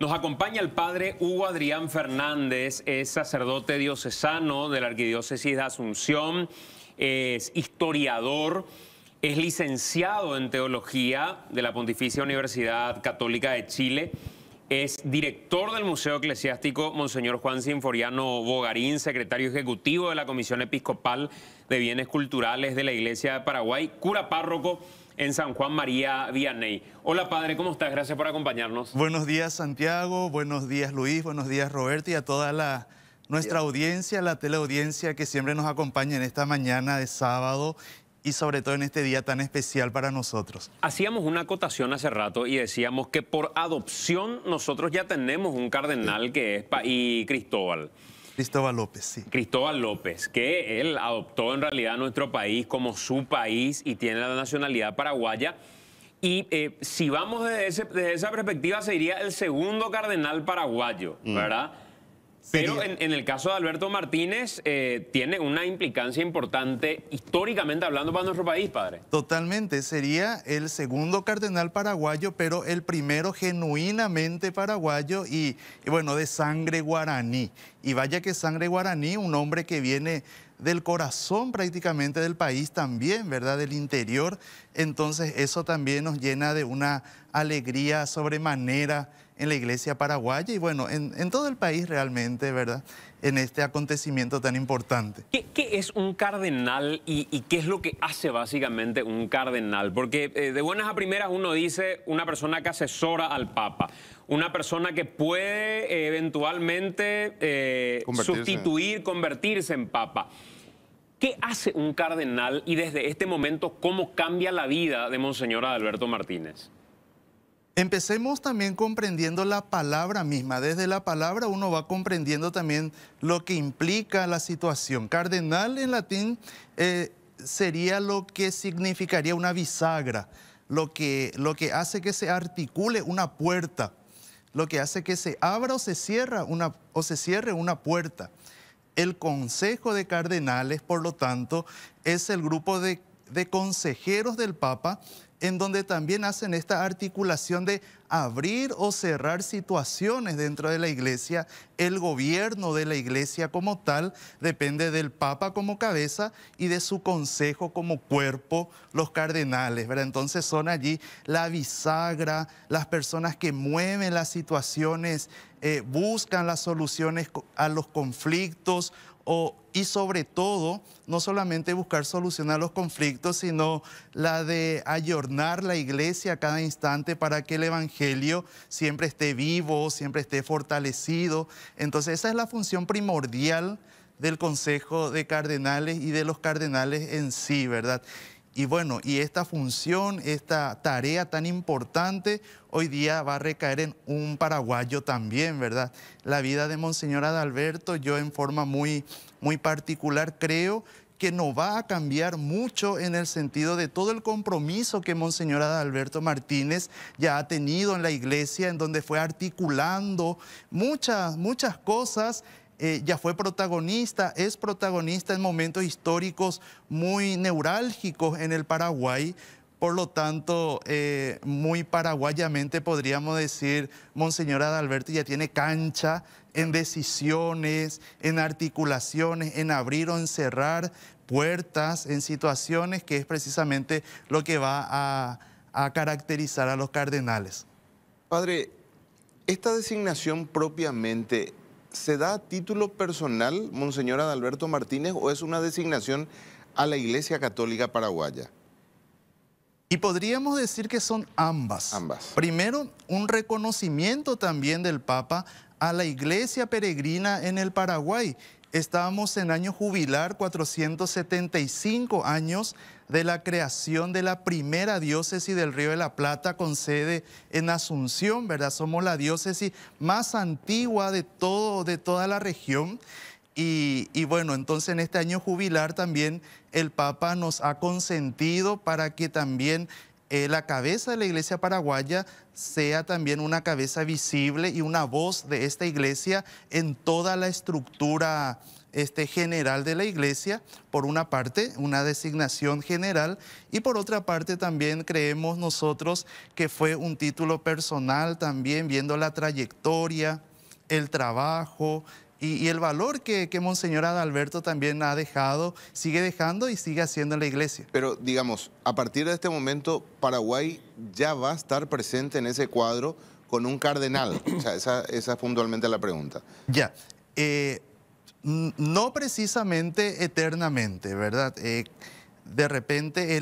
Nos acompaña el padre Hugo Adrián Fernández, es sacerdote diocesano de la Arquidiócesis de Asunción, es historiador, es licenciado en teología de la Pontificia Universidad Católica de Chile, es director del Museo Eclesiástico Monseñor Juan Sinforiano Bogarín, secretario ejecutivo de la Comisión Episcopal de Bienes Culturales de la Iglesia de Paraguay, cura párroco en San Juan María Vianney. Hola padre, ¿cómo estás? Gracias por acompañarnos. Buenos días Santiago, buenos días Luis, buenos días Roberto y a toda la, nuestra audiencia, la teleaudiencia que siempre nos acompaña en esta mañana de sábado y sobre todo en este día tan especial para nosotros. Hacíamos una acotación hace rato y decíamos que por adopción nosotros ya tenemos un cardenal que es y Cristóbal. Cristóbal López, sí. Cristóbal López, que él adoptó en realidad nuestro país como su país y tiene la nacionalidad paraguaya. Y eh, si vamos desde, esa perspectiva, sería el segundo cardenal paraguayo, mm. ¿verdad? Pero en, el caso de Alberto Martínez eh, tiene una implicancia importante históricamente hablando para nuestro país, padre. Totalmente, sería el segundo cardenal paraguayo, pero el primero genuinamente paraguayo y, y bueno, de sangre guaraní. Y vaya que sangre guaraní, un hombre que viene del corazón prácticamente del país también, ¿verdad? Del interior. Entonces eso también nos llena de una alegría sobremanera en la iglesia paraguaya y bueno, en, todo el país realmente, ¿verdad? En este acontecimiento tan importante. ¿Qué, es un cardenal y, qué es lo que hace básicamente un cardenal? Porque eh, de buenas a primeras uno dice una persona que asesora al Papa, una persona que puede eh, eventualmente eh, sustituir, convertirse en Papa. ¿Qué hace un cardenal y desde este momento cómo cambia la vida de Monseñor Alberto Martínez? Empecemos también comprendiendo la palabra misma. Desde la palabra uno va comprendiendo también lo que implica la situación. Cardenal en latín eh, sería lo que significaría una bisagra, lo que, lo que hace que se articule una puerta, lo que hace que se abra o se, cierra una, o se cierre una puerta. El Consejo de Cardenales, por lo tanto, es el grupo de de consejeros del Papa, en donde también hacen esta articulación de abrir o cerrar situaciones dentro de la iglesia, el gobierno de la iglesia como tal depende del Papa como cabeza y de su consejo como cuerpo, los cardenales, Entonces son allí la bisagra, las personas que mueven las situaciones, eh, buscan las soluciones a los conflictos, y sobre todo, no solamente buscar solucionar los conflictos, sino la de ayornar la iglesia a cada instante para que el Evangelio siempre esté vivo, siempre esté fortalecido. Entonces esa es la función primordial del Consejo de Cardenales y de los cardenales en sí, ¿verdad? Y bueno, y esta función, esta tarea tan importante, hoy día va a recaer en un paraguayo también, ¿verdad? La vida de Monseñor Adalberto, yo en forma muy, muy particular creo que no va a cambiar mucho en el sentido de todo el compromiso que Monseñor Adalberto Martínez ya ha tenido en la iglesia, en donde fue articulando muchas, muchas cosas eh, ya fue protagonista, es protagonista en momentos históricos muy neurálgicos en el Paraguay. Por lo tanto, eh, muy paraguayamente podríamos decir, Monseñor Adalberto ya tiene cancha en decisiones, en articulaciones, en abrir o en cerrar puertas, en situaciones, que es precisamente lo que va a caracterizar a los cardenales. Padre, esta designación propiamente ¿se da título personal, Monseñor Adalberto Martínez, o es una designación a la Iglesia Católica Paraguaya? Y podríamos decir que son ambas. Ambas. Primero, un reconocimiento también del Papa a la iglesia peregrina en el Paraguay. Estábamos en año jubilar, 475 años de la creación de la primera diócesis del Río de la Plata con sede en Asunción, ¿verdad? Somos la diócesis más antigua de, todo, de toda la región. Y, bueno, entonces en este año jubilar también el Papa nos ha consentido para que también eh, la cabeza de la iglesia paraguaya sea también una cabeza visible y una voz de esta iglesia en toda la estructura este, general de la iglesia, por una parte, una designación general, y por otra parte también creemos nosotros que fue un título personal también, viendo la trayectoria, el trabajo, y, el valor que, que, Monseñor Adalberto también ha dejado, sigue dejando y sigue haciendo en la iglesia. Pero digamos, a partir de este momento, Paraguay ya va a estar presente en ese cuadro con un cardenal. esa, esa es puntualmente la pregunta. Ya. Eh, no precisamente eternamente, ¿verdad? Eh, de repente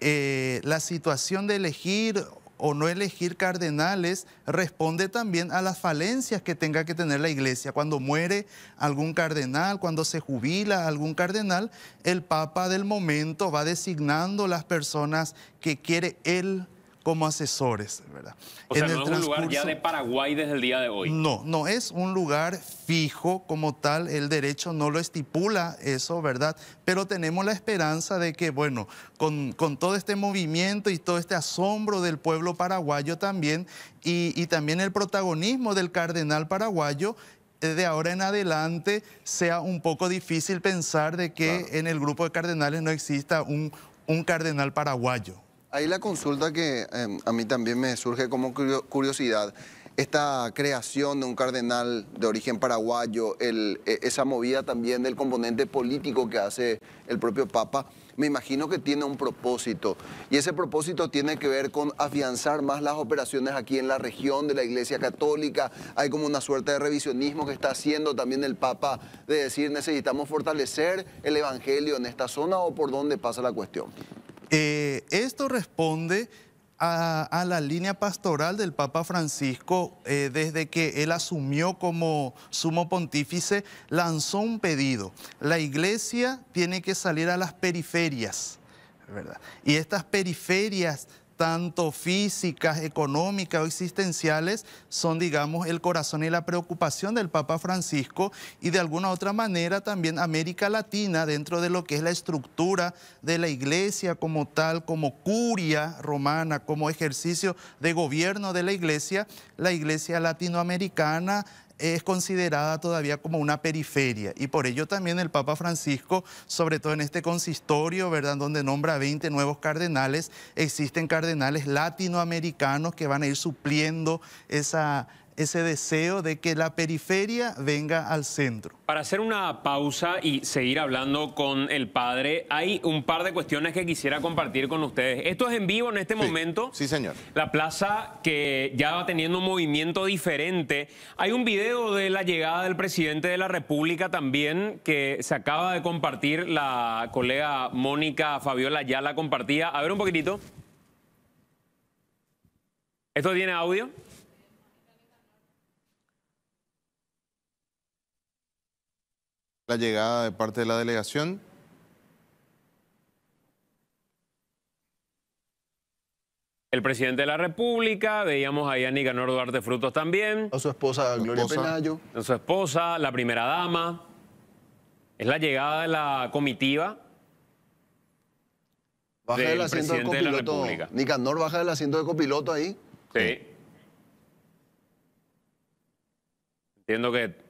eh, la situación de elegir o no elegir cardenales responde también a las falencias que tenga que tener la iglesia. Cuando muere algún cardenal, cuando se jubila algún cardenal, el papa del momento va designando las personas que quiere él como asesores, ¿verdad? es un lugar ya de Paraguay desde el día de hoy. No, no es un lugar fijo como tal, el derecho no lo estipula eso, ¿verdad? Pero tenemos la esperanza de que, bueno, con, todo este movimiento y todo este asombro del pueblo paraguayo también, y, y también el protagonismo del cardenal paraguayo, eh, de ahora en adelante sea un poco difícil pensar de que en el grupo de cardenales no exista un, un cardenal paraguayo, Ahí la consulta que em, a mí también me surge como curiosidad, esta creación de un cardenal de origen paraguayo, e, esa movida también del componente político que hace el propio Papa, me imagino que tiene un propósito. Y ese propósito tiene que ver con afianzar más las operaciones aquí en la región de la Iglesia Católica. Hay como una suerte de revisionismo que está haciendo también el Papa de decir necesitamos fortalecer el Evangelio en esta zona o por dónde pasa la cuestión. Eh, esto responde a, la línea pastoral del Papa Francisco eh, desde que él asumió como sumo pontífice, lanzó un pedido. La iglesia tiene que salir a las periferias, ¿verdad? Y estas periferias tanto físicas, económicas o existenciales, son, digamos, el corazón y la preocupación del Papa Francisco y de alguna otra manera también América Latina dentro de lo que es la estructura de la iglesia como tal, como curia romana, como ejercicio de gobierno de la iglesia, la iglesia latinoamericana es considerada todavía como una periferia y por ello también el Papa Francisco, sobre todo en este consistorio, ¿verdad?, donde nombra 20 nuevos cardenales, existen cardenales latinoamericanos que van a ir supliendo esa ese deseo de que la periferia venga al centro. Para hacer una pausa y seguir hablando con el padre, hay un par de cuestiones que quisiera compartir con ustedes. Esto es en vivo en este momento. Sí, señor. La plaza que ya va teniendo un movimiento diferente. Hay un video de la llegada del presidente de la República también que se acaba de compartir. La colega Mónica Fabiola ya la compartía. A ver un poquitito. ¿Esto tiene audio? la llegada de parte de la delegación. El presidente de la República, veíamos ahí a Nicanor Duarte Frutos también. A su esposa Gloria Penayo. A su esposa, la primera dama. Es la llegada de la comitiva. Baja del, asiento copiloto. Nicanor baja del asiento de copiloto ahí. Sí. Entiendo que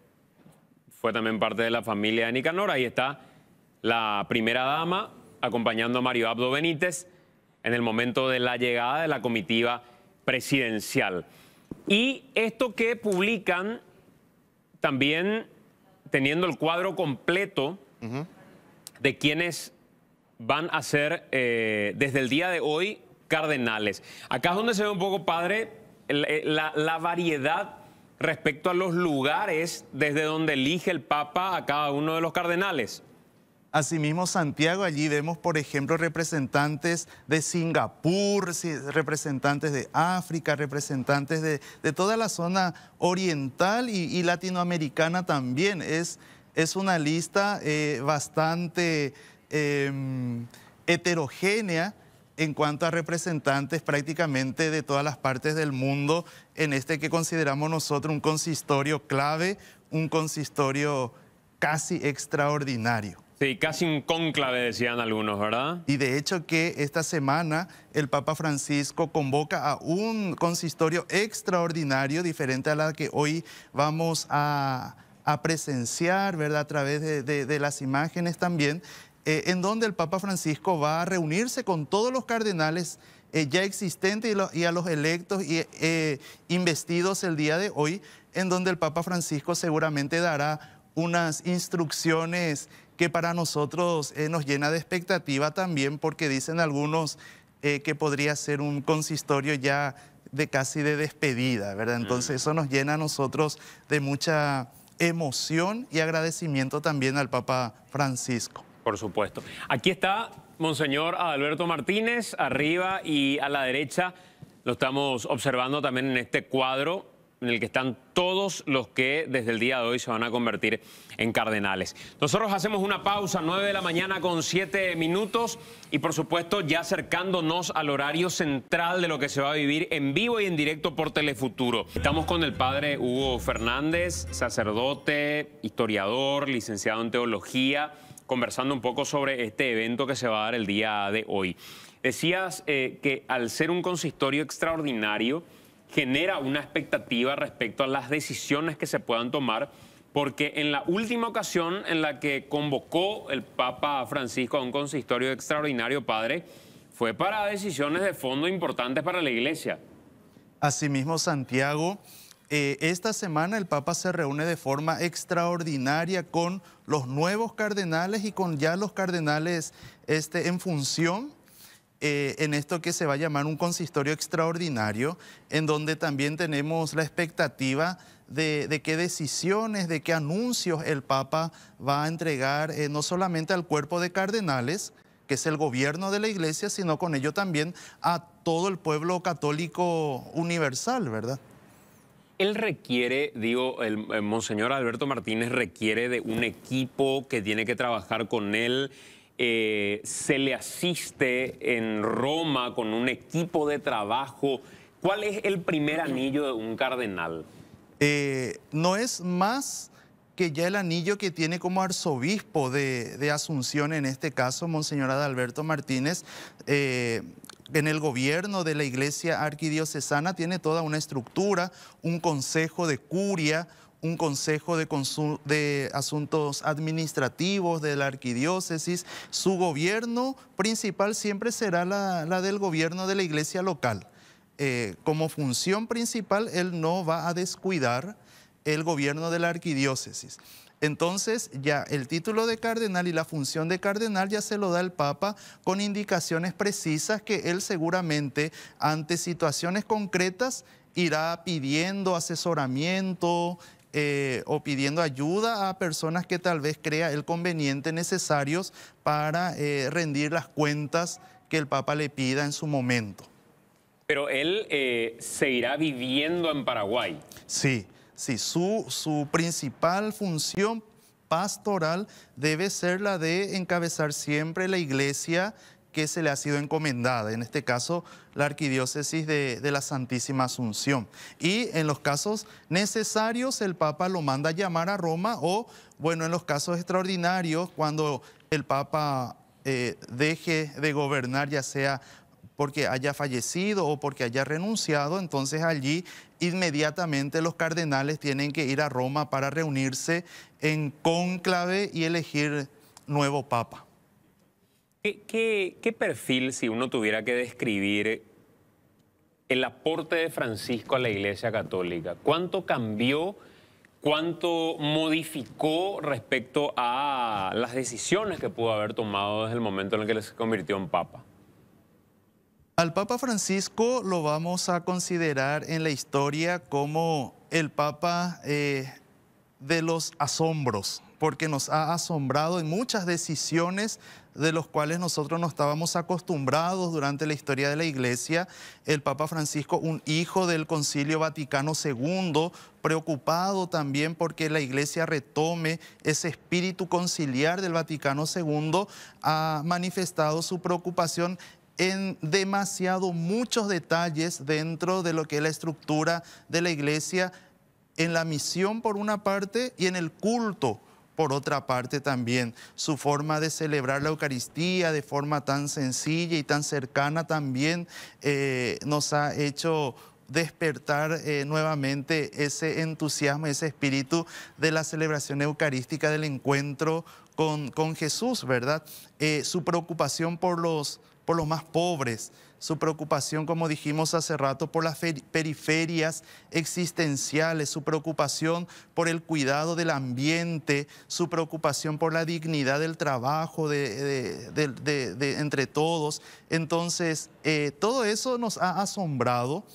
fue también parte de la familia de Nicanor. Ahí está la primera dama acompañando a Mario Abdo Benítez en el momento de la llegada de la comitiva presidencial. Y esto que publican también teniendo el cuadro completo de quienes van a ser eh, desde el día de hoy cardenales. Acá es donde se ve un poco padre eh, la variedad respecto a los lugares desde donde elige el Papa a cada uno de los cardenales. Asimismo, Santiago, allí vemos, por ejemplo, representantes de Singapur, representantes de África, representantes de, toda la zona oriental y, latinoamericana también. Es, es una lista eh, bastante em, heterogénea en cuanto a representantes prácticamente de todas las partes del mundo en este que consideramos nosotros un consistorio clave, un consistorio casi extraordinario. Sí, casi un cónclave decían algunos, ¿verdad? Y de hecho que esta semana el Papa Francisco convoca a un consistorio extraordinario diferente a la que hoy vamos a, presenciar, ¿verdad? A través de las imágenes también, eh, en donde el Papa Francisco va a reunirse con todos los cardenales eh, ya existentes y, a los electos y eh, investidos el día de hoy, en donde el Papa Francisco seguramente dará unas instrucciones que para nosotros nos llena de expectativa también, porque dicen algunos que podría ser un consistorio ya de casi de despedida, ¿verdad? Entonces eso nos llena a nosotros de mucha emoción y agradecimiento también al Papa Francisco. Por supuesto. Aquí está Monseñor Adalberto Martínez, arriba y a la derecha. Lo estamos observando también en este cuadro en el que están todos los que desde el día de hoy se van a convertir en cardenales. Nosotros hacemos una pausa, 9 de la mañana con 7 minutos y por supuesto ya acercándonos al horario central de lo que se va a vivir en vivo y en directo por Telefuturo. Estamos con el padre Hugo Fernández, sacerdote, historiador, licenciado en teología conversando un poco sobre este evento que se va a dar el día de hoy. Decías eh, que al ser un consistorio extraordinario, genera una expectativa respecto a las decisiones que se puedan tomar, porque en la última ocasión en la que convocó el Papa Francisco a un consistorio extraordinario, padre, fue para decisiones de fondo importantes para la Iglesia. Asimismo, Santiago, eh, esta semana el Papa se reúne de forma extraordinaria con los nuevos cardenales y con ya los cardenales este, en función eh, en esto que se va a llamar un consistorio extraordinario, en donde también tenemos la expectativa de, qué decisiones, de qué anuncios el Papa va a entregar eh, no solamente al cuerpo de cardenales, que es el gobierno de la Iglesia, sino con ello también a todo el pueblo católico universal, ¿verdad? Él requiere, digo, el, Monseñor Alberto Martínez requiere de un equipo que tiene que trabajar con él. Eh, se le asiste en Roma con un equipo de trabajo. ¿Cuál es el primer anillo de un cardenal? Eh, no es más que ya el anillo que tiene como arzobispo de, Asunción, en este caso, Monseñor Alberto Martínez, eh, en el gobierno de la iglesia arquidiocesana tiene toda una estructura, un consejo de curia, un consejo de, asuntos administrativos de la arquidiócesis. Su gobierno principal siempre será la, del gobierno de la iglesia local. Eh, como función principal, él no va a descuidar el gobierno de la arquidiócesis. Entonces ya el título de cardenal y la función de cardenal ya se lo da el Papa con indicaciones precisas que él seguramente ante situaciones concretas irá pidiendo asesoramiento, eh, o pidiendo ayuda a personas que tal vez crea el conveniente necesarios para eh, rendir las cuentas que el Papa le pida en su momento. Pero él eh, se irá viviendo en Paraguay. Sí. Sí, su, su principal función pastoral debe ser la de encabezar siempre la iglesia que se le ha sido encomendada, en este caso la arquidiócesis de, la Santísima Asunción. Y en los casos necesarios el Papa lo manda a llamar a Roma o, bueno, en los casos extraordinarios, cuando el Papa eh, deje de gobernar, ya sea porque haya fallecido o porque haya renunciado, entonces allí inmediatamente los cardenales tienen que ir a Roma para reunirse en cónclave y elegir nuevo papa. ¿Qué, perfil, si uno tuviera que describir el aporte de Francisco a la Iglesia Católica? ¿Cuánto cambió? cuánto modificó respecto a las decisiones que pudo haber tomado desde el momento en el que se convirtió en papa. Al Papa Francisco lo vamos a considerar en la historia como el Papa eh, de los asombros, porque nos ha asombrado en muchas decisiones de los cuales nosotros no estábamos acostumbrados durante la historia de la Iglesia. El Papa Francisco, un hijo del Concilio Vaticano II, preocupado también porque la Iglesia retome ese espíritu conciliar del Vaticano II, ha manifestado su preocupación en demasiado muchos detalles dentro de lo que es la estructura de la iglesia, en la misión por una parte y en el culto por otra parte también. Su forma de celebrar la Eucaristía de forma tan sencilla y tan cercana también eh, nos ha hecho despertar eh, nuevamente ese entusiasmo, ese espíritu de la celebración eucarística del encuentro con, con Jesús, ¿verdad? Eh, su preocupación por los por los más pobres, su preocupación, como dijimos hace rato, por las periferias existenciales, su preocupación por el cuidado del ambiente, su preocupación por la dignidad del trabajo de, entre todos. Entonces, eh, todo eso nos ha asombrado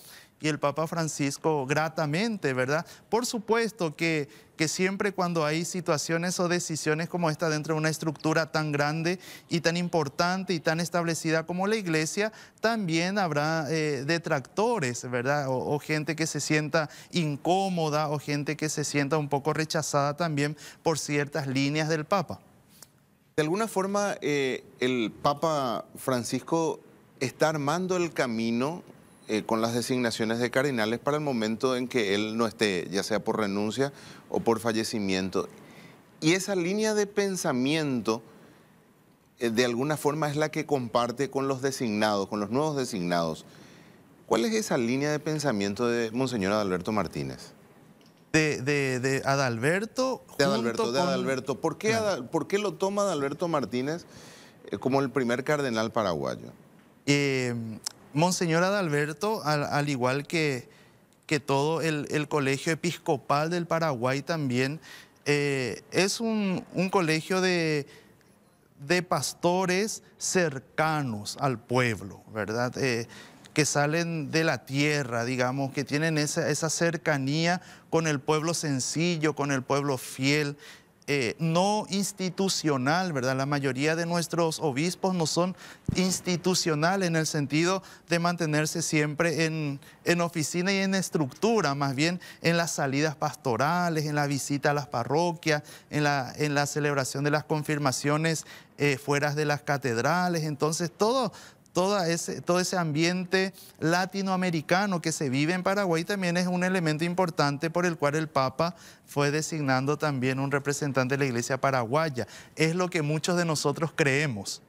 y el Papa Francisco gratamente, ¿verdad? Por supuesto que, que siempre cuando hay situaciones o decisiones como esta dentro de una estructura tan grande y tan importante y tan establecida como la iglesia, también habrá eh, detractores, ¿verdad? O, gente que se sienta incómoda o gente que se sienta un poco rechazada también por ciertas líneas del Papa. De alguna forma, eh, el Papa Francisco está armando el camino eh, con las designaciones de cardinales para el momento en que él no esté, ya sea por renuncia o por fallecimiento. Y esa línea de pensamiento eh, de alguna forma es la que comparte con los designados, con los nuevos designados. ¿Cuál es esa línea de pensamiento de Monseñor Adalberto Martínez? De, de, de Adalberto. De Adalberto, de Adalberto. ¿Por, qué ¿Por qué, lo toma Adalberto Martínez eh, como el primer cardenal paraguayo? Eh, Monseñor Adalberto, al, igual que, que todo el, Colegio Episcopal del Paraguay también, eh, es un, colegio de, pastores cercanos al pueblo, ¿verdad? Eh, que salen de la tierra, digamos, que tienen esa, esa cercanía con el pueblo sencillo, con el pueblo fiel. Eh, no institucional, ¿verdad? La mayoría de nuestros obispos no son institucionales en el sentido de mantenerse siempre en, oficina y en estructura, más bien en las salidas pastorales, en la visita a las parroquias, en la, en la celebración de las confirmaciones eh, fuera de las catedrales. Entonces, todo, todo ese, todo ese ambiente latinoamericano que se vive en Paraguay también es un elemento importante por el cual el Papa fue designando también un representante de la Iglesia paraguaya. Es lo que muchos de nosotros creemos.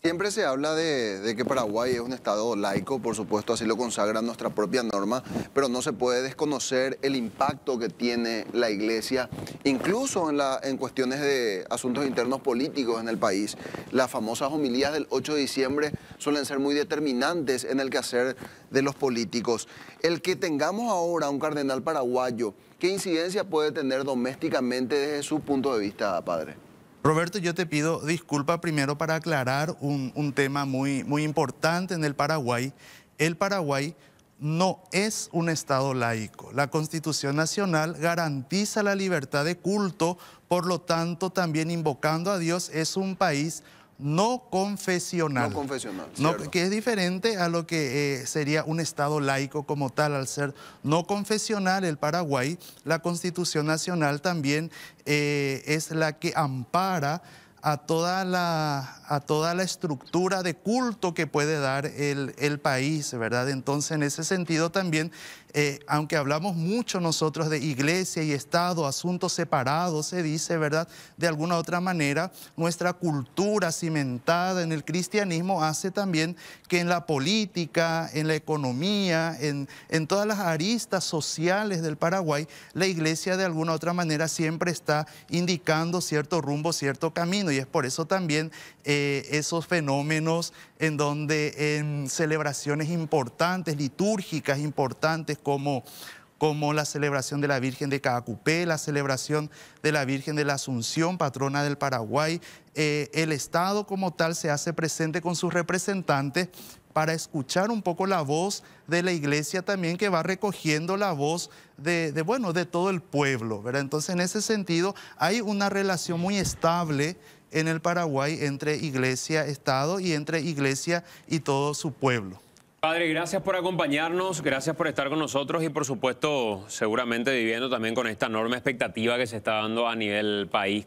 Siempre se habla de, que Paraguay es un Estado laico, por supuesto, así lo consagra nuestra propia norma, pero no se puede desconocer el impacto que tiene la Iglesia, incluso en, en cuestiones de asuntos internos políticos en el país. Las famosas homilías del 8 de diciembre suelen ser muy determinantes en el quehacer de los políticos. El que tengamos ahora un cardenal paraguayo, ¿qué incidencia puede tener domésticamente desde su punto de vista, padre? Roberto, yo te pido disculpa primero para aclarar un, tema muy, muy importante en el Paraguay. El Paraguay no es un Estado laico. La Constitución Nacional garantiza la libertad de culto, por lo tanto, también invocando a Dios es un país no confesional. No confesional. que es diferente a lo que eh, sería un Estado laico como tal. Al ser no confesional el Paraguay, la Constitución Nacional también eh, es la que ampara a toda la, a toda la estructura de culto que puede dar el, país, ¿verdad? Entonces, en ese sentido también, eh, aunque hablamos mucho nosotros de iglesia y Estado, asuntos separados, se dice, ¿verdad? De alguna u otra manera, nuestra cultura cimentada en el cristianismo hace también que en la política, en la economía, en, en todas las aristas sociales del Paraguay, la iglesia de alguna u otra manera siempre está indicando cierto rumbo, cierto camino y es por eso también eh, esos fenómenos en donde en celebraciones importantes, litúrgicas importantes como como la celebración de la Virgen de Cacupé, la celebración de la Virgen de la Asunción, patrona del Paraguay. Eh, el Estado como tal se hace presente con sus representantes para escuchar un poco la voz de la iglesia también que va recogiendo la voz de, bueno, de todo el pueblo. Entonces, en ese sentido, hay una relación muy estable en el Paraguay entre Iglesia-Estado y entre Iglesia y todo su pueblo. Padre, gracias por acompañarnos, gracias por estar con nosotros y por supuesto seguramente viviendo también con esta enorme expectativa que se está dando a nivel país.